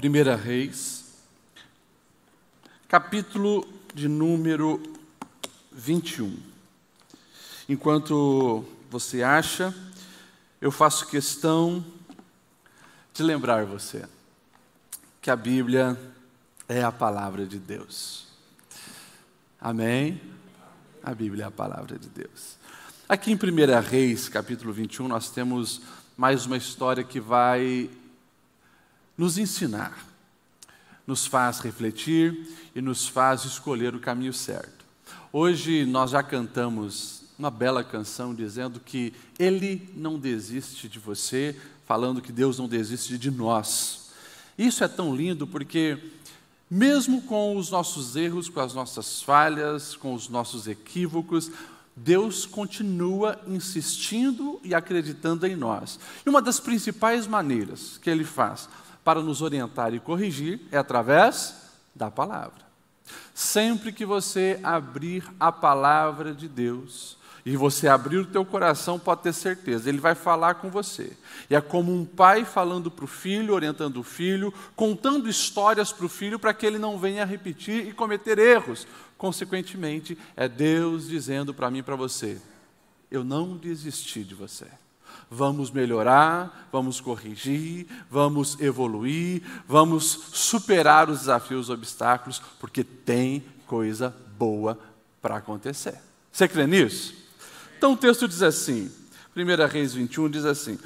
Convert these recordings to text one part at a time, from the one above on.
1 Reis, capítulo de número 21. Enquanto você acha, eu faço questão de lembrar você que a Bíblia é a palavra de Deus. Amém? A Bíblia é a palavra de Deus. Aqui em 1 Reis, capítulo 21, nós temos mais uma história que vai nos ensinar, nos faz refletir e nos faz escolher o caminho certo. Hoje nós já cantamos uma bela canção dizendo que Ele não desiste de você, falando que Deus não desiste de nós. Isso é tão lindo porque, mesmo com os nossos erros, com as nossas falhas, com os nossos equívocos, Deus continua insistindo e acreditando em nós. E uma das principais maneiras que Ele faz para nos orientar e corrigir é através da palavra. Sempre que você abrir a palavra de Deus, e você abrir o teu coração, pode ter certeza, ele vai falar com você. E é como um pai falando para o filho, orientando o filho, contando histórias para o filho para que ele não venha repetir e cometer erros. Consequentemente, é Deus dizendo para mim e para você: Eu não desisti de você. Vamos melhorar, vamos corrigir, vamos evoluir, vamos superar os desafios, os obstáculos, porque tem coisa boa para acontecer. Você crê nisso? Então o texto diz assim, 1 Reis 21 diz assim: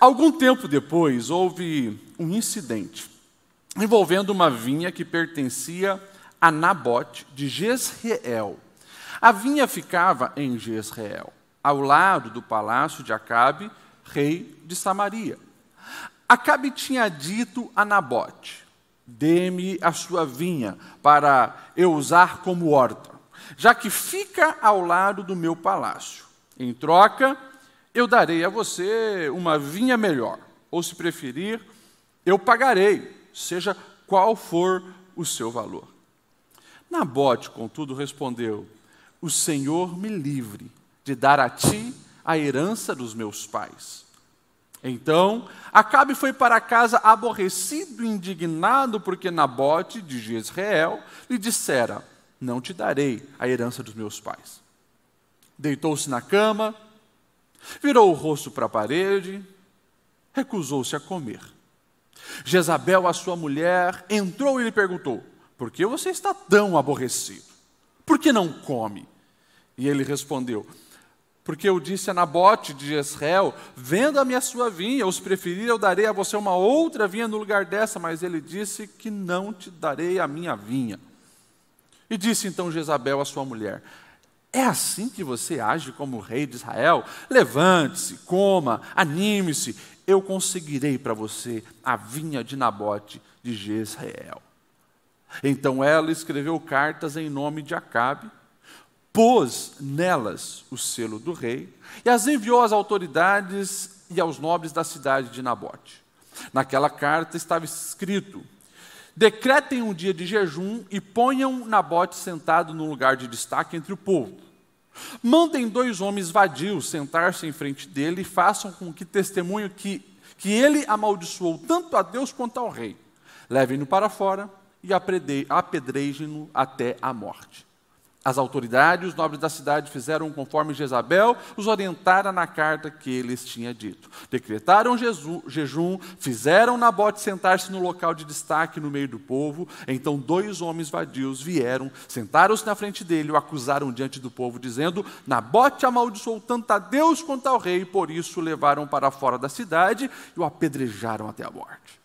Algum tempo depois houve um incidente envolvendo uma vinha que pertencia a Nabote de Jezreel. A vinha ficava em Jezreel ao lado do palácio de Acabe, rei de Samaria. Acabe tinha dito a Nabote: Dê-me a sua vinha para eu usar como horta, já que fica ao lado do meu palácio. Em troca, eu darei a você uma vinha melhor, ou se preferir, eu pagarei, seja qual for o seu valor. Nabote, contudo, respondeu: O Senhor me livre de dar a ti a herança dos meus pais. Então, Acabe foi para casa aborrecido e indignado, porque Nabote, de Jezreel, lhe dissera: Não te darei a herança dos meus pais. Deitou-se na cama, virou o rosto para a parede, recusou-se a comer. Jezabel, a sua mulher, entrou e lhe perguntou: Por que você está tão aborrecido? Por que não come? E ele respondeu: porque eu disse a Nabote de Jezreel: Venda-me a sua vinha, os preferir, eu darei a você uma outra vinha no lugar dessa. Mas ele disse que não te darei a minha vinha. E disse então Jezabel à sua mulher: É assim que você age como rei de Israel? Levante-se, coma, anime-se. Eu conseguirei para você a vinha de Nabote de Jezreel. Então ela escreveu cartas em nome de Acabe pôs nelas o selo do rei e as enviou às autoridades e aos nobres da cidade de Nabote. Naquela carta estava escrito: Decretem um dia de jejum e ponham Nabote sentado no lugar de destaque entre o povo. Mandem dois homens vadios sentar-se em frente dele e façam com que testemunho que, que ele amaldiçoou tanto a Deus quanto ao rei. Levem-no para fora e apedrejem-no até a morte. As autoridades e os nobres da cidade fizeram conforme Jezabel os orientara na carta que eles tinha dito. Decretaram Jesus, jejum, fizeram Nabote sentar-se no local de destaque no meio do povo. Então dois homens vadios vieram, sentaram-se na frente dele e o acusaram diante do povo, dizendo: Nabote amaldiçoou tanto a Deus quanto ao rei, por isso o levaram para fora da cidade e o apedrejaram até a morte.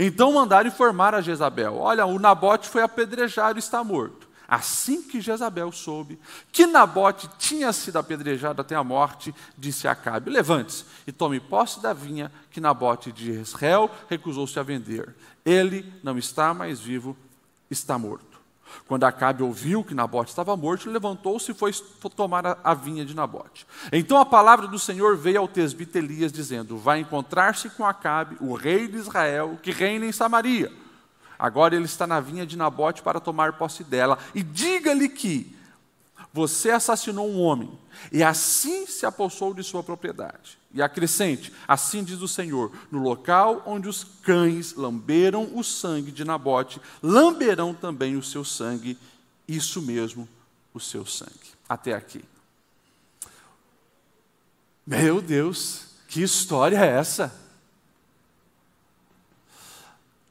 Então mandaram informar a Jezabel: Olha, o Nabote foi apedrejado e está morto. Assim que Jezabel soube que Nabote tinha sido apedrejado até a morte, disse a Acabe: Levante-se e tome posse da vinha que Nabote de Israel recusou-se a vender. Ele não está mais vivo, está morto. Quando Acabe ouviu que Nabote estava morto, levantou-se e foi tomar a vinha de Nabote. Então a palavra do Senhor veio ao Tesbite Elias, dizendo: Vai encontrar-se com Acabe, o rei de Israel, que reina em Samaria. Agora ele está na vinha de Nabote para tomar posse dela. E diga-lhe que você assassinou um homem e assim se apossou de sua propriedade. E acrescente: assim diz o Senhor: no local onde os cães lamberam o sangue de Nabote, lamberão também o seu sangue, isso mesmo, o seu sangue. Até aqui. Meu Deus, que história é essa?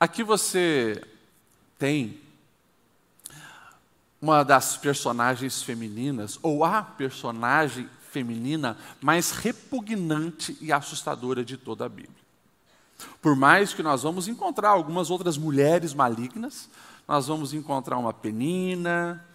Aqui você tem uma das personagens femininas, ou a personagem feminina mais repugnante e assustadora de toda a Bíblia. Por mais que nós vamos encontrar algumas outras mulheres malignas, nós vamos encontrar uma Penina,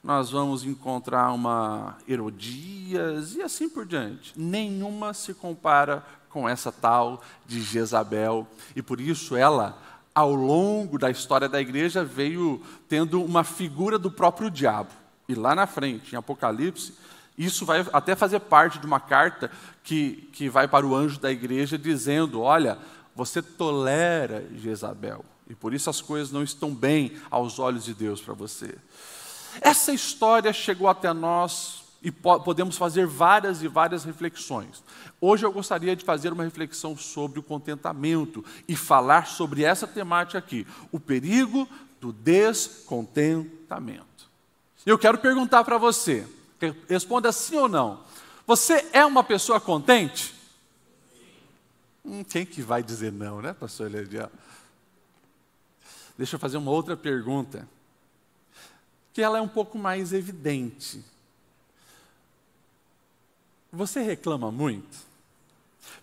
nós vamos encontrar uma Herodias e assim por diante. Nenhuma se compara com essa tal de Jezabel, e por isso ela ao longo da história da igreja, veio tendo uma figura do próprio diabo. E lá na frente, em Apocalipse, isso vai até fazer parte de uma carta que, que vai para o anjo da igreja dizendo: Olha, você tolera Jezabel, e por isso as coisas não estão bem aos olhos de Deus para você. Essa história chegou até nós e po podemos fazer várias e várias reflexões. Hoje eu gostaria de fazer uma reflexão sobre o contentamento e falar sobre essa temática aqui, o perigo do descontentamento. Eu quero perguntar para você, responda sim ou não. Você é uma pessoa contente? Hum, quem que vai dizer não, né, pastor Lediel? Deixa eu fazer uma outra pergunta, que ela é um pouco mais evidente. Você reclama muito?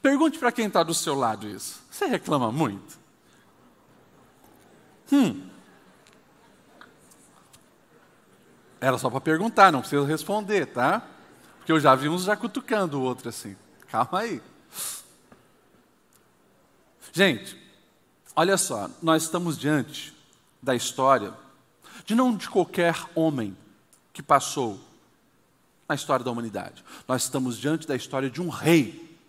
Pergunte para quem está do seu lado isso. Você reclama muito? Hum. Era só para perguntar, não precisa responder, tá? Porque eu já vi uns já cutucando o outro assim. Calma aí. Gente, olha só, nós estamos diante da história de não de qualquer homem que passou na história da humanidade. Nós estamos diante da história de um rei.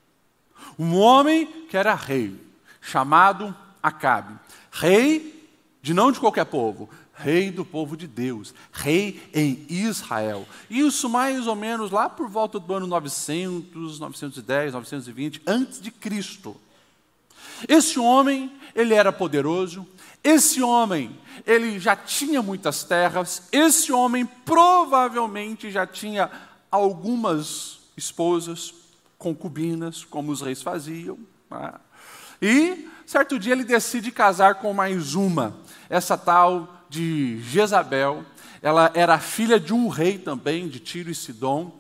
Um homem que era rei, chamado Acabe. Rei de não de qualquer povo, rei do povo de Deus, rei em Israel. Isso mais ou menos lá por volta do ano 900, 910, 920 antes de Cristo. Esse homem, ele era poderoso, esse homem, ele já tinha muitas terras, esse homem provavelmente já tinha algumas esposas, concubinas, como os reis faziam. Né? E, certo dia, ele decide casar com mais uma, essa tal de Jezabel. Ela era filha de um rei também, de Tiro e Sidom,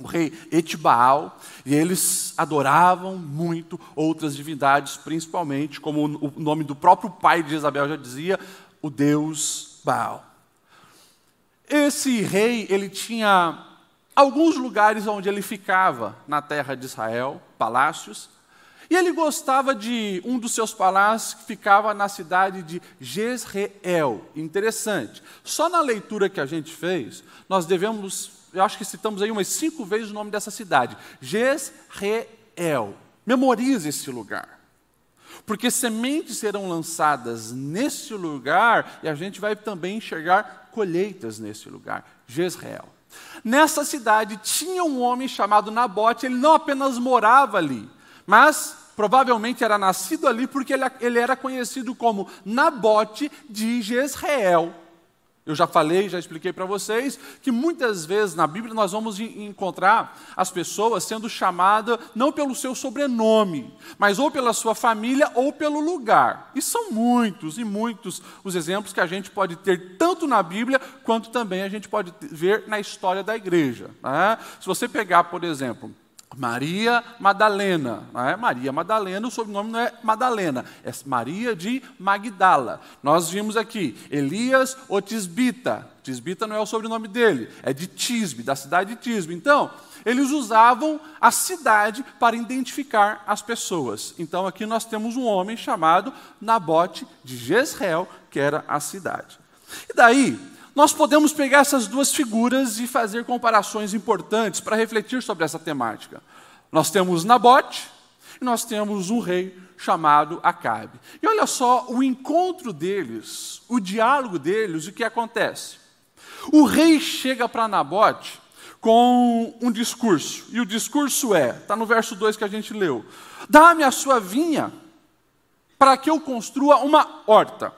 o rei Etibaal, e eles adoravam muito outras divindades, principalmente, como o nome do próprio pai de Jezabel já dizia, o deus Baal. Esse rei, ele tinha alguns lugares onde ele ficava na terra de Israel, palácios. E ele gostava de um dos seus palácios que ficava na cidade de Jezreel. Interessante. Só na leitura que a gente fez, nós devemos, eu acho que citamos aí umas cinco vezes o nome dessa cidade: Jezreel. Memorize esse lugar. Porque sementes serão lançadas nesse lugar e a gente vai também enxergar colheitas nesse lugar, Jezreel. Nessa cidade tinha um homem chamado Nabote, ele não apenas morava ali, mas provavelmente era nascido ali porque ele, era conhecido como Nabote de Jezreel. Eu já falei, já expliquei para vocês que muitas vezes na Bíblia nós vamos encontrar as pessoas sendo chamadas não pelo seu sobrenome, mas ou pela sua família ou pelo lugar. E são muitos e muitos os exemplos que a gente pode ter tanto na Bíblia quanto também a gente pode ver na história da igreja. Né? Se você pegar, por exemplo, Maria Madalena. é Maria Madalena, o sobrenome não é Madalena, é Maria de Magdala. Nós vimos aqui Elias ou Tisbita. Tisbita não é o sobrenome dele, é de Tisbe, da cidade de Tisbe. Então, eles usavam a cidade para identificar as pessoas. Então, aqui nós temos um homem chamado Nabote de Jezreel, que era a cidade. E daí, nós podemos pegar essas duas figuras e fazer comparações importantes para refletir sobre essa temática. Nós temos Nabote e nós temos um rei chamado Acabe. E olha só o encontro deles, o diálogo deles, o que acontece. O rei chega para Nabote com um discurso, e o discurso é, está no verso 2 que a gente leu: Dá-me a sua vinha para que eu construa uma horta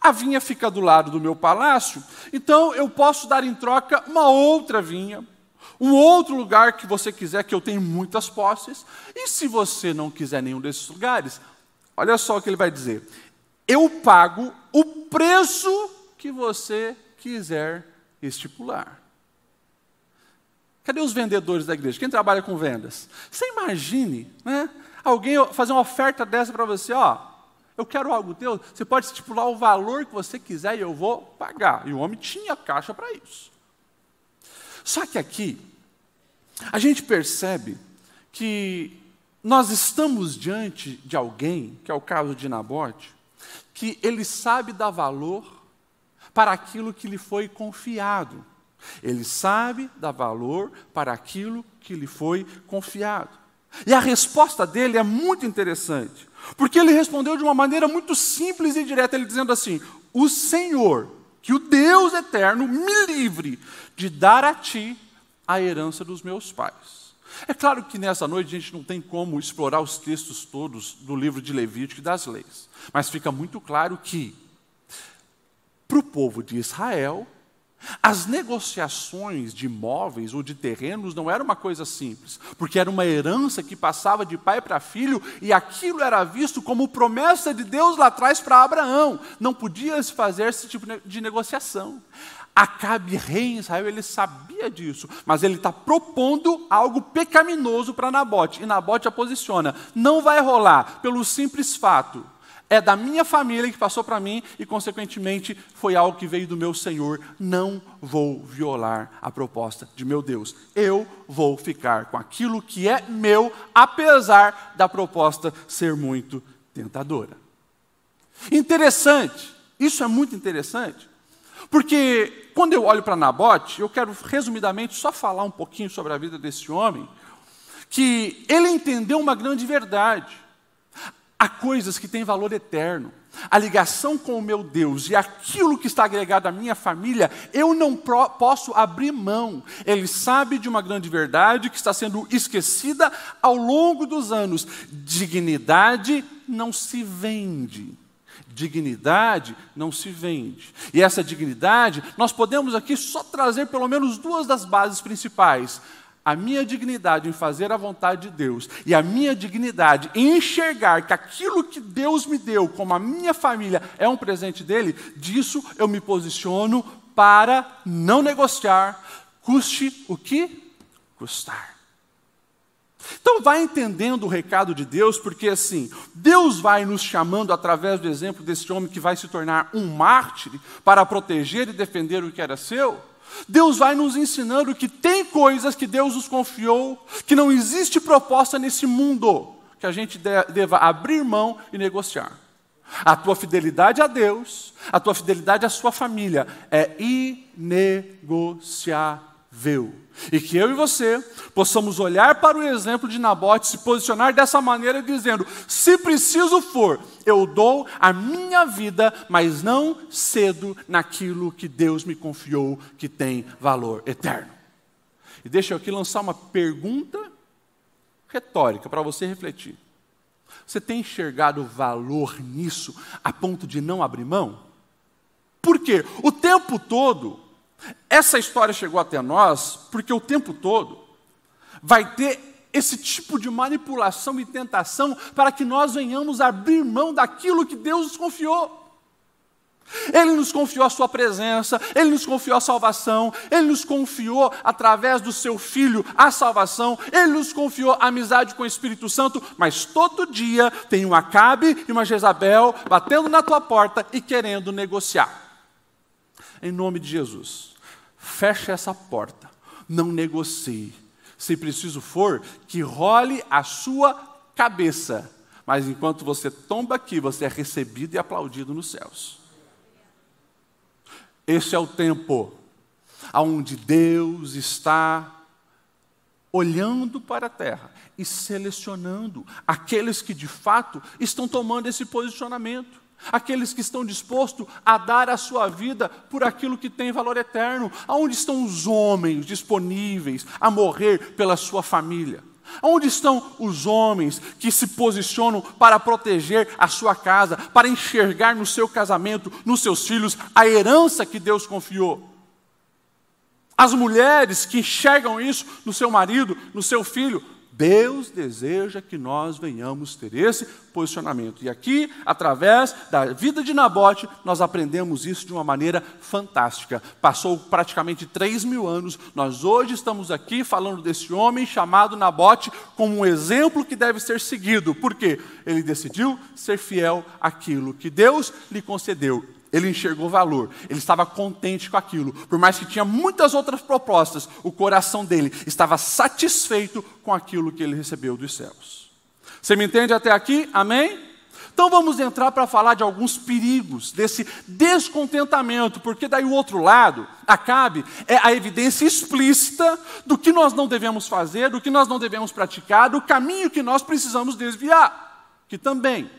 a vinha fica do lado do meu palácio, então eu posso dar em troca uma outra vinha, um outro lugar que você quiser, que eu tenho muitas posses. E se você não quiser nenhum desses lugares, olha só o que ele vai dizer: eu pago o preço que você quiser estipular. Cadê os vendedores da igreja? Quem trabalha com vendas? Você imagine, né? Alguém fazer uma oferta dessa para você, ó, eu quero algo teu, você pode estipular o valor que você quiser e eu vou pagar. E o homem tinha caixa para isso. Só que aqui, a gente percebe que nós estamos diante de alguém, que é o caso de Nabote, que ele sabe dar valor para aquilo que lhe foi confiado. Ele sabe dar valor para aquilo que lhe foi confiado. E a resposta dele é muito interessante, porque ele respondeu de uma maneira muito simples e direta, ele dizendo assim: O Senhor, que o Deus eterno, me livre de dar a ti a herança dos meus pais. É claro que nessa noite a gente não tem como explorar os textos todos do livro de Levítico e das leis, mas fica muito claro que, para o povo de Israel, as negociações de imóveis ou de terrenos não era uma coisa simples, porque era uma herança que passava de pai para filho e aquilo era visto como promessa de Deus lá atrás para Abraão. Não podia se fazer esse tipo de negociação. Acabe, rei em Israel, ele sabia disso, mas ele está propondo algo pecaminoso para Nabote. E Nabote a posiciona: não vai rolar, pelo simples fato é da minha família que passou para mim e, consequentemente, foi algo que veio do meu Senhor. Não vou violar a proposta de meu Deus. Eu vou ficar com aquilo que é meu, apesar da proposta ser muito tentadora. Interessante, isso é muito interessante, porque quando eu olho para Nabote, eu quero resumidamente só falar um pouquinho sobre a vida desse homem, que ele entendeu uma grande verdade há coisas que têm valor eterno. A ligação com o meu Deus e aquilo que está agregado à minha família, eu não posso abrir mão. Ele sabe de uma grande verdade que está sendo esquecida ao longo dos anos: dignidade não se vende. Dignidade não se vende. E essa dignidade, nós podemos aqui só trazer pelo menos duas das bases principais a minha dignidade em fazer a vontade de Deus e a minha dignidade em enxergar que aquilo que Deus me deu, como a minha família, é um presente dele, disso eu me posiciono para não negociar, custe o que custar. Então vai entendendo o recado de Deus, porque assim, Deus vai nos chamando através do exemplo desse homem que vai se tornar um mártir para proteger e defender o que era seu Deus vai nos ensinando que tem coisas que Deus nos confiou, que não existe proposta nesse mundo que a gente deva abrir mão e negociar. A tua fidelidade a Deus, a tua fidelidade à sua família é inegociável. E que eu e você possamos olhar para o exemplo de Nabote, se posicionar dessa maneira, dizendo: se preciso for, eu dou a minha vida, mas não cedo naquilo que Deus me confiou, que tem valor eterno. E deixa eu aqui lançar uma pergunta retórica para você refletir. Você tem enxergado valor nisso a ponto de não abrir mão? Por quê? O tempo todo, essa história chegou até nós porque o tempo todo vai ter esse tipo de manipulação e tentação para que nós venhamos abrir mão daquilo que Deus nos confiou. Ele nos confiou a sua presença, ele nos confiou a salvação, ele nos confiou através do seu filho a salvação, ele nos confiou a amizade com o Espírito Santo, mas todo dia tem um Acabe e uma Jezabel batendo na tua porta e querendo negociar. Em nome de Jesus. Feche essa porta. Não negocie. Se preciso for, que role a sua cabeça. Mas enquanto você tomba aqui, você é recebido e aplaudido nos céus. Esse é o tempo aonde Deus está olhando para a terra e selecionando aqueles que de fato estão tomando esse posicionamento aqueles que estão dispostos a dar a sua vida por aquilo que tem valor eterno. Aonde estão os homens disponíveis a morrer pela sua família? Onde estão os homens que se posicionam para proteger a sua casa, para enxergar no seu casamento, nos seus filhos, a herança que Deus confiou? As mulheres que enxergam isso no seu marido, no seu filho, Deus deseja que nós venhamos ter esse posicionamento. E aqui, através da vida de Nabote, nós aprendemos isso de uma maneira fantástica. Passou praticamente 3 mil anos, nós hoje estamos aqui falando desse homem chamado Nabote como um exemplo que deve ser seguido, porque ele decidiu ser fiel àquilo que Deus lhe concedeu. Ele enxergou valor, ele estava contente com aquilo. Por mais que tinha muitas outras propostas, o coração dele estava satisfeito com aquilo que ele recebeu dos céus. Você me entende até aqui? Amém? Então vamos entrar para falar de alguns perigos desse descontentamento, porque daí o outro lado, Acabe, é a evidência explícita do que nós não devemos fazer, do que nós não devemos praticar, do caminho que nós precisamos desviar, que também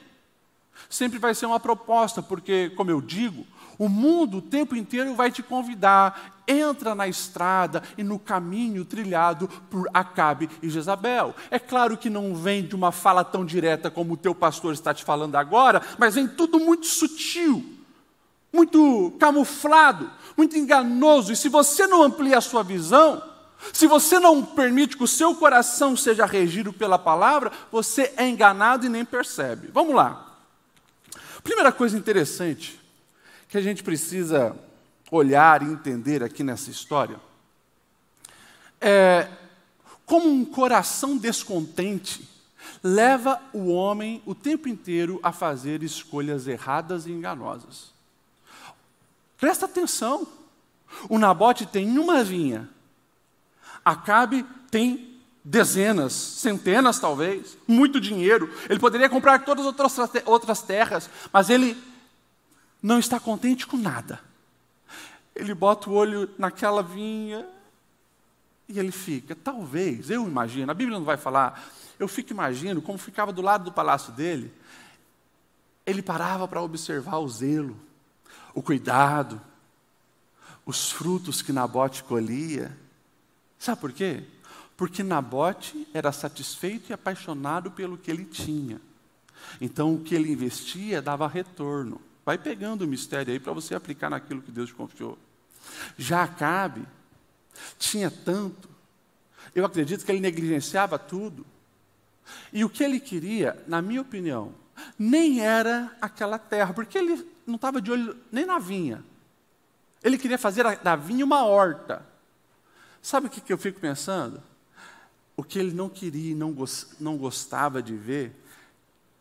Sempre vai ser uma proposta, porque, como eu digo, o mundo o tempo inteiro vai te convidar, entra na estrada e no caminho trilhado por Acabe e Jezabel. É claro que não vem de uma fala tão direta como o teu pastor está te falando agora, mas vem tudo muito sutil, muito camuflado, muito enganoso. E se você não amplia a sua visão, se você não permite que o seu coração seja regido pela palavra, você é enganado e nem percebe. Vamos lá. Primeira coisa interessante que a gente precisa olhar e entender aqui nessa história é como um coração descontente leva o homem o tempo inteiro a fazer escolhas erradas e enganosas. Presta atenção. O Nabote tem uma vinha. Acabe tem dezenas, centenas talvez, muito dinheiro. Ele poderia comprar todas as outras terras, mas ele não está contente com nada. Ele bota o olho naquela vinha e ele fica. Talvez, eu imagino, a Bíblia não vai falar, eu fico imaginando como ficava do lado do palácio dele. Ele parava para observar o zelo, o cuidado, os frutos que Nabote colhia. Sabe por quê? porque Nabote era satisfeito e apaixonado pelo que ele tinha. Então, o que ele investia dava retorno. Vai pegando o mistério aí para você aplicar naquilo que Deus te confiou. Já Acabe tinha tanto, eu acredito que ele negligenciava tudo. E o que ele queria, na minha opinião, nem era aquela terra, porque ele não estava de olho nem na vinha. Ele queria fazer da vinha uma horta. Sabe o que, que eu fico pensando? O que ele não queria e não, gostava de ver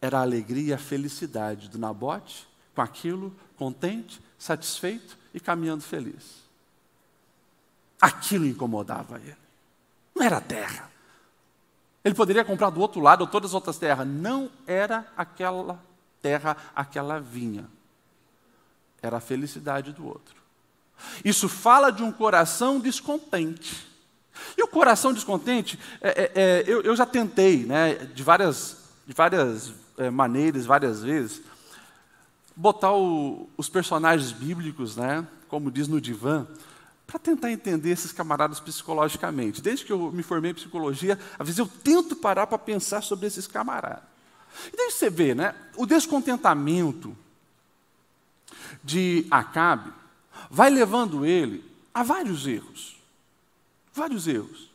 era a alegria e a felicidade do Nabote com aquilo, contente, satisfeito e caminhando feliz. Aquilo incomodava ele. Não era terra. Ele poderia comprar do outro lado ou todas as outras terras. Não era aquela terra, aquela vinha. Era a felicidade do outro. Isso fala de um coração descontente. E o coração descontente, é, é, é, eu, eu, já tentei, né, de várias, de várias é, maneiras, várias vezes, botar o, os personagens bíblicos, né, como diz no divã, para tentar entender esses camaradas psicologicamente. Desde que eu me formei em psicologia, às vezes eu tento parar para pensar sobre esses camaradas. E daí você vê, né, o descontentamento de Acabe vai levando ele a vários erros. Vários erros.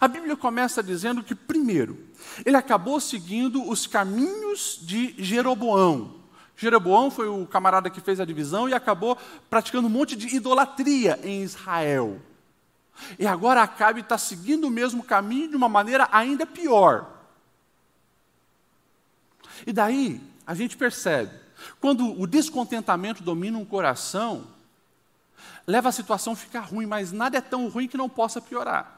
A Bíblia começa dizendo que, primeiro, ele acabou seguindo os caminhos de Jeroboão. Jeroboão foi o camarada que fez a divisão e acabou praticando um monte de idolatria em Israel. E agora Acabe está seguindo o mesmo caminho de uma maneira ainda pior. E daí a gente percebe, quando o descontentamento domina um coração, leva a situação a ficar ruim, mas nada é tão ruim que não possa piorar.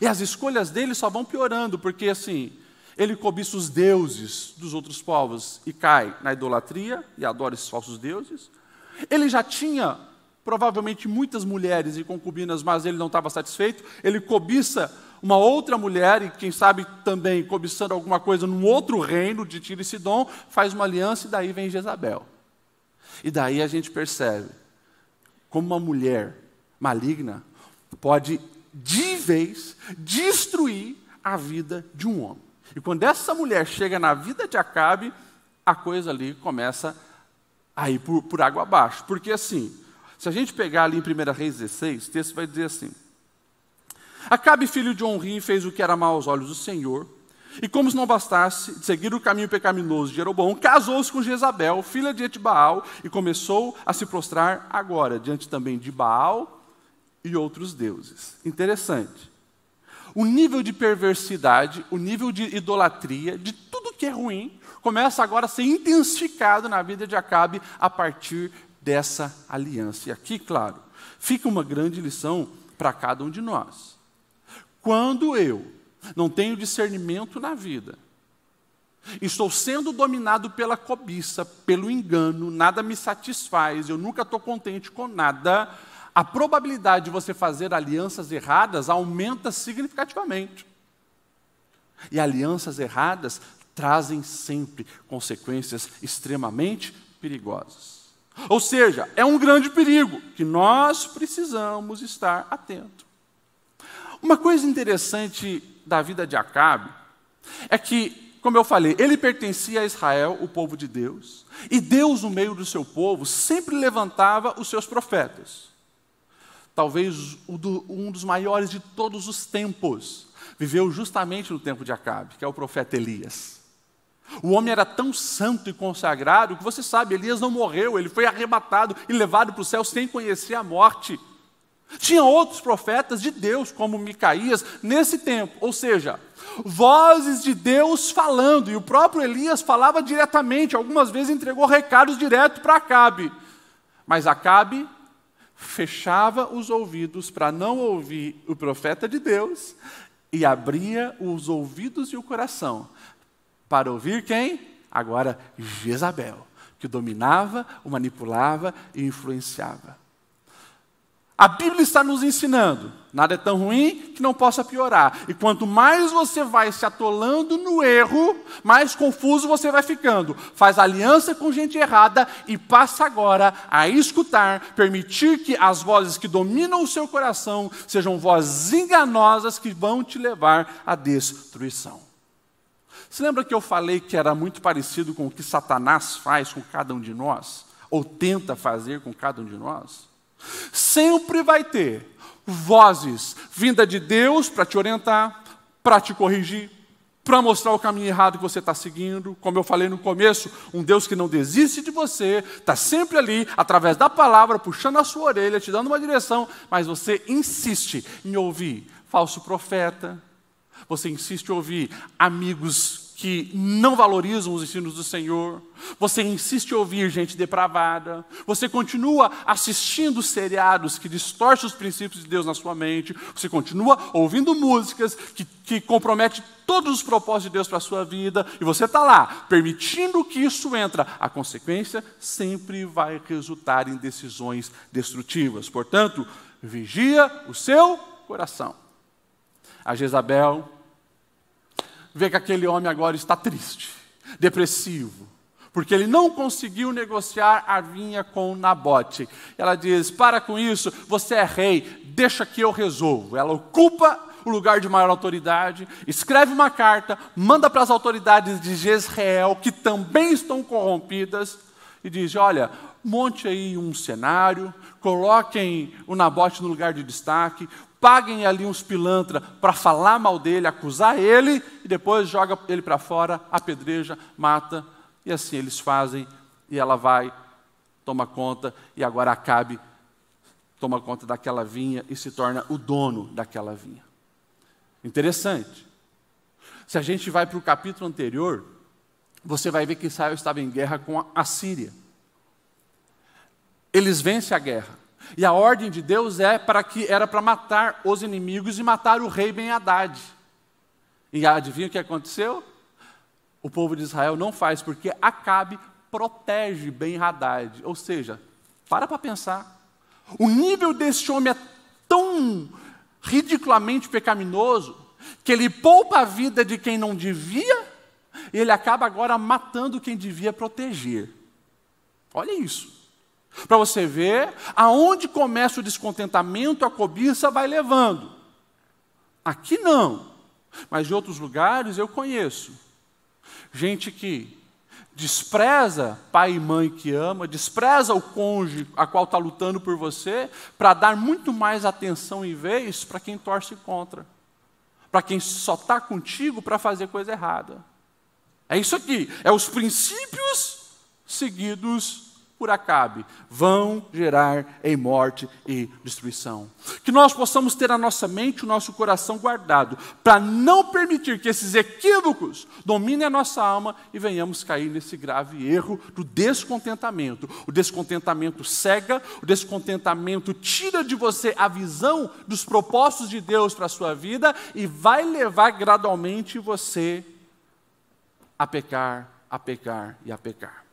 E as escolhas dele só vão piorando, porque assim, ele cobiça os deuses dos outros povos e cai na idolatria e adora esses falsos deuses. Ele já tinha provavelmente muitas mulheres e concubinas, mas ele não estava satisfeito. Ele cobiça uma outra mulher e quem sabe também cobiçando alguma coisa num outro reino de Tiro e Sidom, faz uma aliança e daí vem Jezabel. E daí a gente percebe como uma mulher maligna pode de vez destruir a vida de um homem. E quando essa mulher chega na vida de Acabe, a coisa ali começa a ir por, por água abaixo. Porque assim, se a gente pegar ali em 1 Reis 16, o texto vai dizer assim: Acabe, filho de Onrim, fez o que era mau aos olhos do Senhor, e como se não bastasse de seguir o caminho pecaminoso de Jeroboão, casou-se com Jezabel, filha de Etbaal, e começou a se prostrar agora diante também de Baal e outros deuses. Interessante. O nível de perversidade, o nível de idolatria, de tudo que é ruim, começa agora a ser intensificado na vida de Acabe a partir dessa aliança. E aqui, claro, fica uma grande lição para cada um de nós. Quando eu não tenho discernimento na vida, estou sendo dominado pela cobiça, pelo engano, nada me satisfaz, eu nunca estou contente com nada, a probabilidade de você fazer alianças erradas aumenta significativamente. E alianças erradas trazem sempre consequências extremamente perigosas. Ou seja, é um grande perigo que nós precisamos estar atento. Uma coisa interessante da vida de Acabe é que, como eu falei, ele pertencia a Israel, o povo de Deus, e Deus, no meio do seu povo, sempre levantava os seus profetas. Talvez um dos maiores de todos os tempos, viveu justamente no tempo de Acabe, que é o profeta Elias. O homem era tão santo e consagrado que você sabe, Elias não morreu, ele foi arrebatado e levado para o céu sem conhecer a morte. Tinha outros profetas de Deus, como Micaías, nesse tempo, ou seja, vozes de Deus falando, e o próprio Elias falava diretamente, algumas vezes entregou recados direto para Acabe. Mas Acabe fechava os ouvidos para não ouvir o profeta de Deus e abria os ouvidos e o coração para ouvir quem? Agora Jezabel, que dominava, o manipulava e influenciava. A Bíblia está nos ensinando: nada é tão ruim que não possa piorar. E quanto mais você vai se atolando no erro, mais confuso você vai ficando. Faz aliança com gente errada e passa agora a escutar, permitir que as vozes que dominam o seu coração sejam vozes enganosas que vão te levar à destruição. Se lembra que eu falei que era muito parecido com o que Satanás faz com cada um de nós? Ou tenta fazer com cada um de nós? Sempre vai ter vozes vinda de Deus para te orientar, para te corrigir, para mostrar o caminho errado que você está seguindo. Como eu falei no começo, um Deus que não desiste de você, está sempre ali, através da palavra, puxando a sua orelha, te dando uma direção, mas você insiste em ouvir falso profeta, você insiste em ouvir amigos que não valorizam os ensinos do Senhor, você insiste em ouvir gente depravada, você continua assistindo seriados que distorcem os princípios de Deus na sua mente, você continua ouvindo músicas que, que comprometem todos os propósitos de Deus para a sua vida, e você está lá, permitindo que isso entra. A consequência sempre vai resultar em decisões destrutivas. Portanto, vigia o seu coração. A Jezabel vê que aquele homem agora está triste, depressivo, porque ele não conseguiu negociar a vinha com Nabote. Ela diz: Para com isso, você é rei, deixa que eu resolvo. Ela ocupa o lugar de maior autoridade, escreve uma carta, manda para as autoridades de Jezreel, que também estão corrompidas, e diz: Olha, monte aí um cenário, coloquem o Nabote no lugar de destaque, paguem ali uns pilantra para falar mal dele, acusar ele, e depois joga ele para fora, apedreja, mata, e assim eles fazem, e ela vai, toma conta, e agora Acabe toma conta daquela vinha e se torna o dono daquela vinha. Interessante. Se a gente vai para o capítulo anterior, você vai ver que Israel estava em guerra com a Síria eles vencem a guerra. E a ordem de Deus é para que era para matar os inimigos e matar o rei Ben Haddad. E adivinha o que aconteceu? O povo de Israel não faz, porque Acabe protege Ben Haddad. Ou seja, para para pensar. O nível desse homem é tão ridiculamente pecaminoso que ele poupa a vida de quem não devia e ele acaba agora matando quem devia proteger. Olha isso. Para você ver aonde começa o descontentamento, a cobiça vai levando. Aqui não, mas de outros lugares eu conheço. Gente que despreza pai e mãe que ama, despreza o cônjuge a qual está lutando por você, para dar muito mais atenção e vez para quem torce contra, para quem só está contigo para fazer coisa errada. É isso aqui, é os princípios seguidos por Acabe vão gerar em morte e destruição. Que nós possamos ter a nossa mente, o nosso coração guardado, para não permitir que esses equívocos dominem a nossa alma e venhamos cair nesse grave erro do descontentamento. O descontentamento cega, o descontentamento tira de você a visão dos propósitos de Deus para a sua vida e vai levar gradualmente você a pecar, a pecar e a pecar.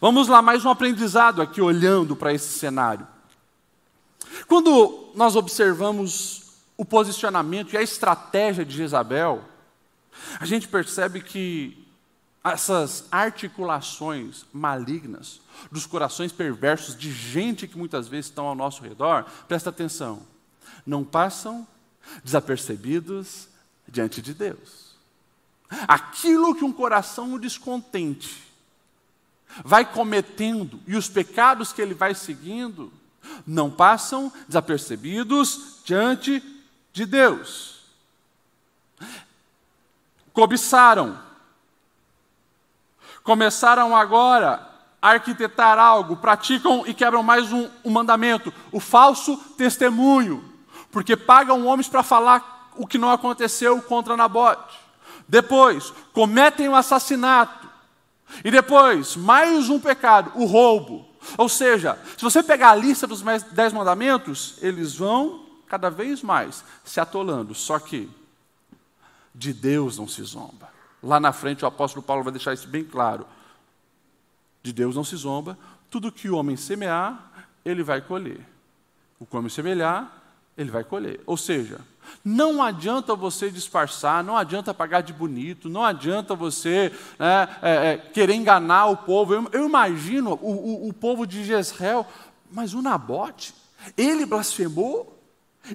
Vamos lá, mais um aprendizado aqui olhando para esse cenário. Quando nós observamos o posicionamento e a estratégia de Jezabel, a gente percebe que essas articulações malignas dos corações perversos de gente que muitas vezes estão ao nosso redor, presta atenção, não passam desapercebidos diante de Deus. Aquilo que um coração descontente vai cometendo e os pecados que ele vai seguindo não passam desapercebidos diante de Deus. Cobiçaram. Começaram agora a arquitetar algo, praticam e quebram mais um, um mandamento, o falso testemunho, porque pagam homens para falar o que não aconteceu contra Nabote. Depois, cometem o um assassinato, e depois, mais um pecado, o roubo. Ou seja, se você pegar a lista dos dez mandamentos, eles vão cada vez mais se atolando. Só que de Deus não se zomba. Lá na frente o apóstolo Paulo vai deixar isso bem claro. De Deus não se zomba. Tudo que o homem semear, ele vai colher. O que o homem semelhar, ele vai colher. Ou seja, não adianta você disfarçar, não adianta pagar de bonito, não adianta você né, é, é, querer enganar o povo. Eu, eu imagino o, o, o, povo de Jezreel, mas o Nabote, ele blasfemou,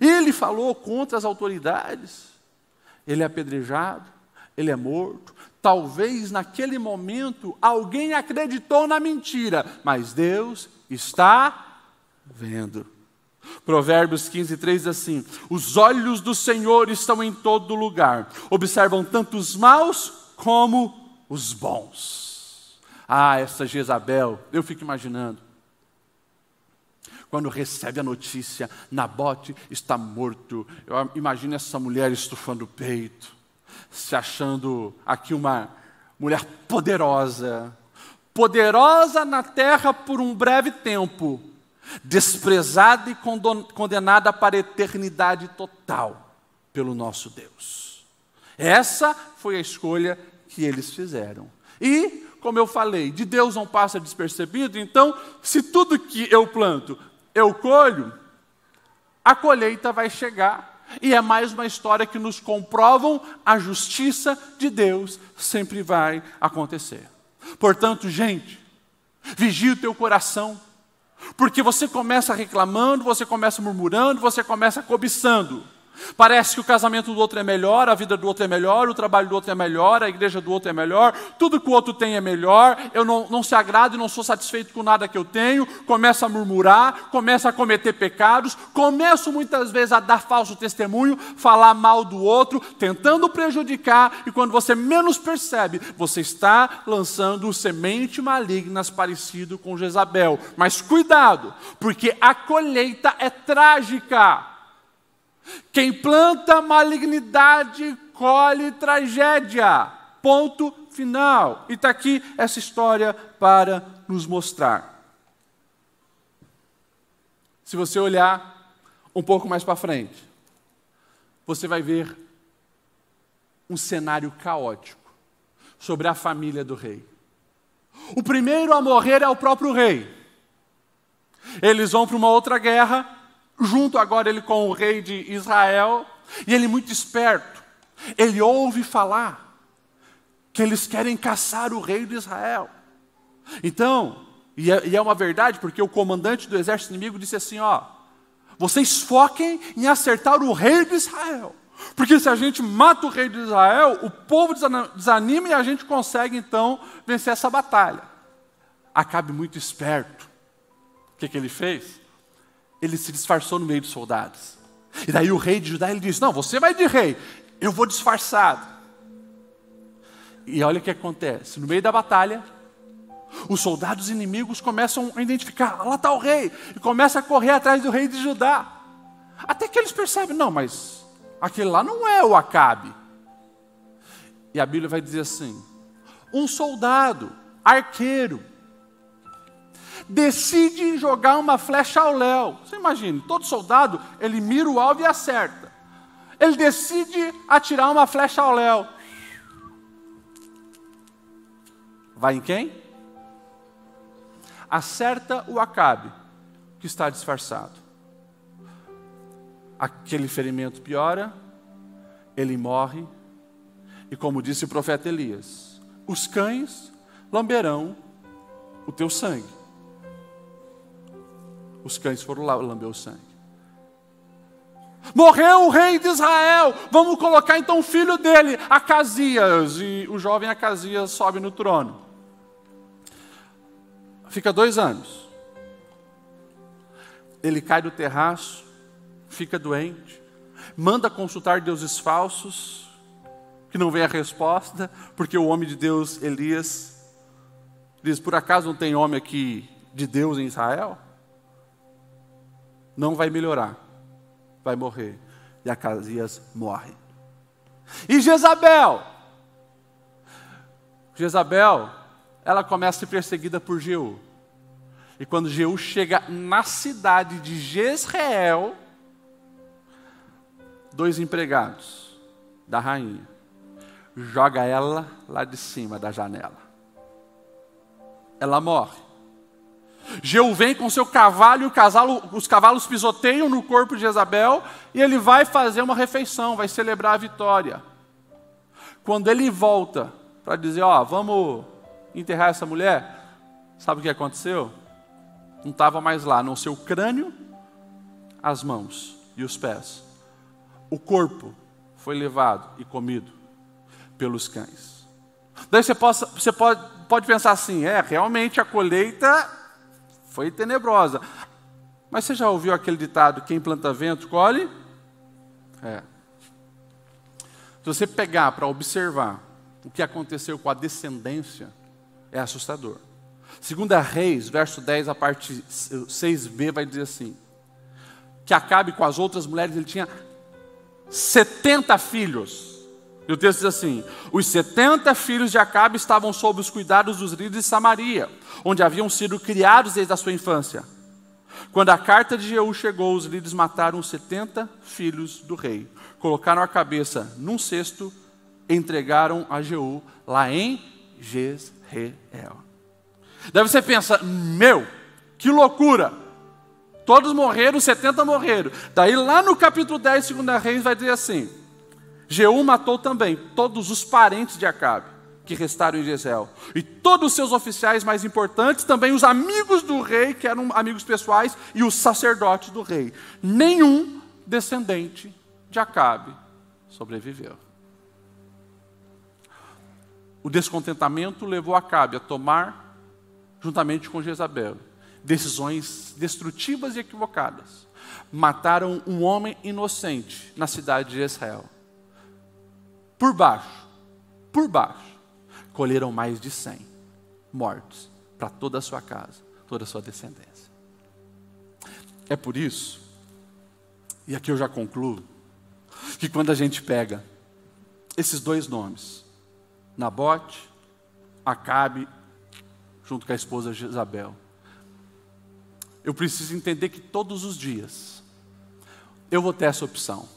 ele falou contra as autoridades, ele é apedrejado, ele é morto. Talvez naquele momento alguém acreditou na mentira, mas Deus está vendo. Provérbios 15, 3 diz assim: Os olhos do Senhor estão em todo lugar, observam tanto os maus como os bons. Ah, essa Jezabel, eu fico imaginando. Quando recebe a notícia, Nabote está morto. Eu imagino essa mulher estufando o peito, se achando aqui uma mulher poderosa. Poderosa na terra por um breve tempo, desprezada e condenada para a eternidade total pelo nosso Deus. Essa foi a escolha que eles fizeram. E, como eu falei, de Deus não passa despercebido, então, se tudo que eu planto eu colho, a colheita vai chegar. E é mais uma história que nos comprovam a justiça de Deus sempre vai acontecer. Portanto, gente, vigie o teu coração porque você começa reclamando, você começa murmurando, você começa cobiçando. Parece que o casamento do outro é melhor, a vida do outro é melhor, o trabalho do outro é melhor, a igreja do outro é melhor, tudo que o outro tem é melhor, eu não, não se agrado e não sou satisfeito com nada que eu tenho, começa a murmurar, começa a cometer pecados, começo muitas vezes a dar falso testemunho, falar mal do outro, tentando prejudicar, e quando você menos percebe, você está lançando semente malignas parecido com Jezabel. Mas cuidado, porque a colheita é trágica. Quem planta malignidade colhe tragédia. Ponto final. E está aqui essa história para nos mostrar. Se você olhar um pouco mais para frente, você vai ver um cenário caótico sobre a família do rei. O primeiro a morrer é o próprio rei. Eles vão para uma outra guerra, junto agora ele com o rei de Israel, e ele muito esperto, ele ouve falar que eles querem caçar o rei de Israel. Então, e é, e é uma verdade, porque o comandante do exército inimigo disse assim: ó, vocês foquem em acertar o rei de Israel. Porque se a gente mata o rei de Israel, o povo desanima e a gente consegue então vencer essa batalha. Acabe muito esperto. O que, que ele fez? ele se disfarçou no meio dos soldados. E daí o rei de Judá ele disse: Não, você vai de rei, eu vou disfarçado. E olha o que acontece: no meio da batalha, os soldados inimigos começam a identificar: lá está o rei, e começa a correr atrás do rei de Judá. Até que eles percebem: não, mas aquele lá não é o Acabe. E a Bíblia vai dizer assim: um soldado, arqueiro, decide jogar uma flecha ao léu. Você imagina, todo soldado, ele mira o alvo e acerta. Ele decide atirar uma flecha ao léu. Vai em quem? Acerta o Acabe, que está disfarçado. Aquele ferimento piora, ele morre, e como disse o profeta Elias, os cães lamberão o teu sangue. Os cães foram lá lamber o sangue. Morreu o rei de Israel. Vamos colocar então o filho dele, Acasias. E o jovem Acasias sobe no trono. Fica dois anos. Ele cai do terraço, fica doente, manda consultar deuses falsos, que não vem a resposta, porque o homem de Deus, Elias, diz: Por acaso não tem homem aqui de Deus em Israel? não vai melhorar, vai morrer. E Acasias morre. E Jezabel? Jezabel, ela começa a ser perseguida por Jeú. E quando Jeú chega na cidade de Jezreel, dois empregados da rainha joga ela lá de cima da janela. Ela morre. Jeú vem com seu cavalo e o os cavalos pisoteiam no corpo de Jezabel e ele vai fazer uma refeição, vai celebrar a vitória. Quando ele volta para dizer, ó, vamos enterrar essa mulher, sabe o que aconteceu? Não estava mais lá, no seu crânio, as mãos e os pés. O corpo foi levado e comido pelos cães. Daí você, possa, você pode, pode pensar assim: é, realmente a colheita foi tenebrosa. Mas você já ouviu aquele ditado: quem planta vento, colhe? É. Se você pegar para observar o que aconteceu com a descendência, é assustador. Segunda Reis, verso 10, a parte 6b, vai dizer assim: que Acabe com as outras mulheres, ele tinha 70 filhos. E o texto diz assim: os 70 filhos de Acabe estavam sob os cuidados dos líderes de Samaria onde haviam sido criados desde a sua infância. Quando a carta de Jeú chegou, os líderes mataram 70 filhos do rei, colocaram a cabeça num cesto, e entregaram a Jeú lá em Jezreel. Daí você pensa, meu, que loucura! Todos morreram, 70 morreram. Daí lá no capítulo 10, 2 Reis, vai dizer assim: Jeú matou também todos os parentes de Acabe que restaram em Jezreel. E todos os seus oficiais mais importantes, também os amigos do rei, que eram amigos pessoais, e os sacerdotes do rei. Nenhum descendente de Acabe sobreviveu. O descontentamento levou Acabe a tomar, juntamente com Jezabel, decisões destrutivas e equivocadas. Mataram um homem inocente na cidade de Israel. Por baixo, por baixo colheram mais de cem mortos para toda a sua casa, toda a sua descendência. É por isso, e aqui eu já concluo, que quando a gente pega esses dois nomes, Nabote, Acabe, junto com a esposa Jezabel, eu preciso entender que todos os dias eu vou ter essa opção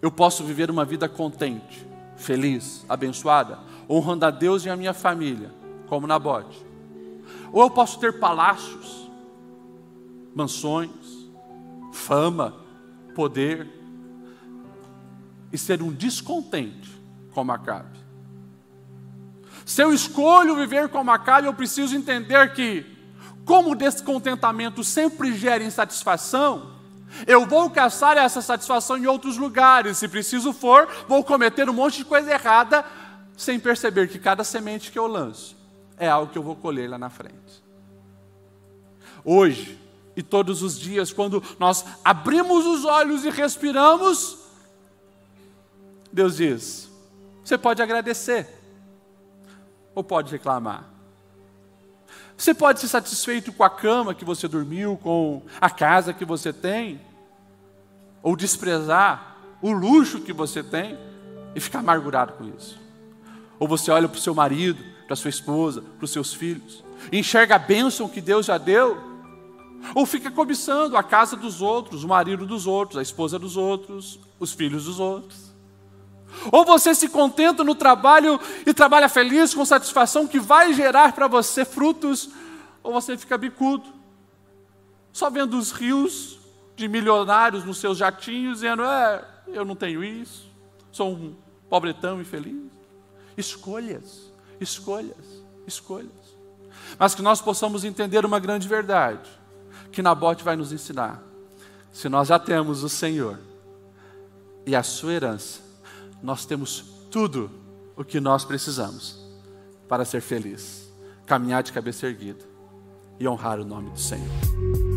eu posso viver uma vida contente, feliz, abençoada, honrando a Deus e a minha família, como Nabote. Ou eu posso ter palácios, mansões, fama, poder, e ser um descontente, como Acabe. Se eu escolho viver como Acabe, eu preciso entender que, como o descontentamento sempre gera insatisfação, eu vou caçar essa satisfação em outros lugares, se preciso for, vou cometer um monte de coisa errada, sem perceber que cada semente que eu lanço é algo que eu vou colher lá na frente. Hoje e todos os dias, quando nós abrimos os olhos e respiramos, Deus diz: você pode agradecer ou pode reclamar. Você pode ser satisfeito com a cama que você dormiu, com a casa que você tem, ou desprezar o luxo que você tem e ficar amargurado com isso. Ou você olha para o seu marido, para sua esposa, para os seus filhos, e enxerga a bênção que Deus já deu, ou fica cobiçando a casa dos outros, o marido dos outros, a esposa dos outros, os filhos dos outros. Ou você se contenta no trabalho e trabalha feliz, com satisfação, que vai gerar para você frutos, ou você fica bicudo, só vendo os rios de milionários nos seus jatinhos, dizendo: É, eu não tenho isso, sou um pobretão infeliz. Escolhas, escolhas, escolhas. Mas que nós possamos entender uma grande verdade, que Nabote vai nos ensinar. Se nós já temos o Senhor e a sua herança, nós temos tudo o que nós precisamos para ser feliz, caminhar de cabeça erguida e honrar o nome do Senhor.